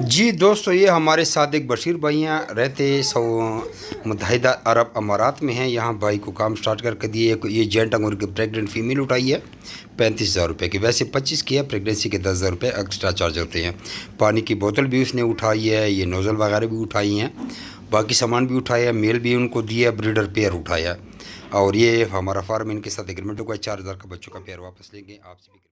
जी दोस्तों ये हमारे सादिक बशीर भाइया रहते सौ मुतहदा अरब अमारात में हैं यहाँ भाई को काम स्टार्ट करके दिए ये जेंट अंगूर की प्रेगनेंट फीमेल उठाई है पैंतीस हज़ार रुपये की वैसे पच्चीस की है प्रेगनेंसी के दस हज़ार रुपये एक्स्ट्रा चार्ज होते हैं पानी की बोतल भी उसने उठाई है ये नोज़ल वगैरह भी उठाई हैं बाकी सामान भी उठाया है मेल भी उनको दिया ब्रीडर पेयर उठाया और ये हमारा फार्म इनके साथ एग्रीमेंट हुआ चार हज़ार का बच्चों का पेयर वापस लेंगे आपसे